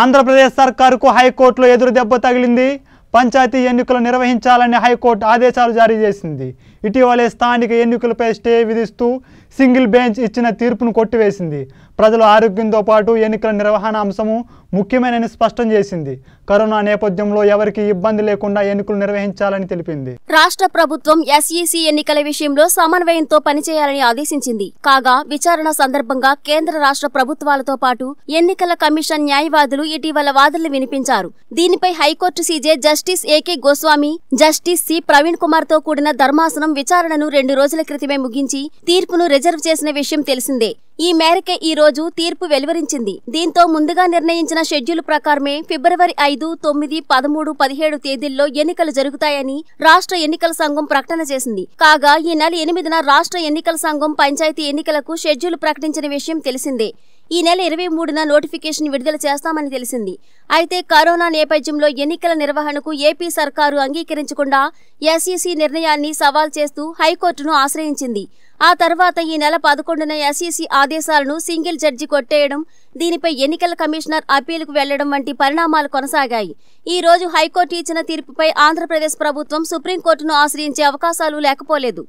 ఆంధ్రప్రదేశ్ సర్కారుకు హైకోర్టులో ఎదురు దెబ్బ తగిలింది పంచాయతీ ఎన్నికలు నిర్వహించాలని హైకోర్టు ఆదేశాలు జారీ చేసింది ఇటీవలే స్థానిక ఎన్నికలపై స్టే విధిస్తూ సింగిల్ బెంచ్ ఇచ్చిన తీర్పును కొట్టివేసింది ప్రజల ఆరోగ్యంతో పాటు ఎన్నికల నిర్వహణ అంశము ముఖ్యమైనని స్పష్టం చేసింది కరోనా నేపథ్యంలో ఎవరికి ఇబ్బంది లేకుండా ఎన్నికలు నిర్వహించాలని తెలిపింది రాష్ట్ర ప్రభుత్వం ఎస్ఈసి ఎన్నికల విషయంలో సమన్వయంతో పనిచేయాలని ఆదేశించింది కాగా విచారణ సందర్భంగా కేంద్ర రాష్ట్ర ప్రభుత్వాలతో పాటు ఎన్నికల కమిషన్ న్యాయవాదులు ఇటీవల వాదనలు వినిపించారు దీనిపై high court CJ justice justice A K Goswami justice C Praveen Kumar తో కూడిన ధర్మాసనం విచారణను రెండు రోజుల క్రితమే ముగించి తీర్పును రిజర్వ్ చేసిన విషయం తెలిసిందే ఈ మేరకే ఈ రోజు తీర్పు వెలువరించింది దీంతో ముందుగా నిర్ణయించిన షెడ్యూల్ ప్రకారమే ఫిబ్రవరి ఐదు తొమ్మిది పదమూడు పదిహేడు తేదీల్లో ఎన్నికలు జరుగుతాయని రాష్ట్ర ఎన్నికల సంఘం ప్రకటన చేసింది కాగా ఈ నెల ఎనిమిదిన రాష్ట్ర ఎన్నికల సంఘం పంచాయతీ ఎన్నికలకు షెడ్యూల్ ప్రకటించిన విషయం తెలిసిందే ఈ నెల ఇరవై మూడున నోటిఫికేషన్ విడుదల చేస్తామని తెలిసింది అయితే కరోనా నేపథ్యంలో ఎన్నికల నిర్వహణకు ఏపీ సర్కారు అంగీకరించకుండా ఎస్ఈసీ నిర్ణయాన్ని సవాల్ చేస్తూ హైకోర్టును ఆశ్రయించింది ఆ తర్వాత ఈ నెల పదకొండున ఎస్ఈసీ ఆదేశాలను సింగిల్ జడ్జి కొట్టేయడం దీనిపై ఎన్నికల కమిషనర్ అప్పీలుకు వెళ్లడం వంటి పరిణామాలు కొనసాగాయి ఈ రోజు హైకోర్టు ఇచ్చిన తీర్పుపై ఆంధ్రప్రదేశ్ ప్రభుత్వం సుప్రీంకోర్టును ఆశ్రయించే అవకాశాలు లేకపోలేదు